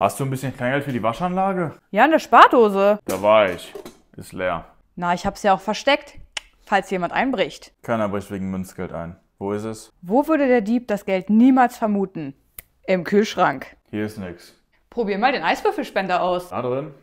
Hast du ein bisschen Kleingeld für die Waschanlage? Ja, in der Spardose. Da war ich. Ist leer. Na, ich hab's ja auch versteckt, falls jemand einbricht. Keiner bricht wegen Münzgeld ein. Wo ist es? Wo würde der Dieb das Geld niemals vermuten? Im Kühlschrank. Hier ist nix. Probier mal den Eiswürfelspender aus. Da drin?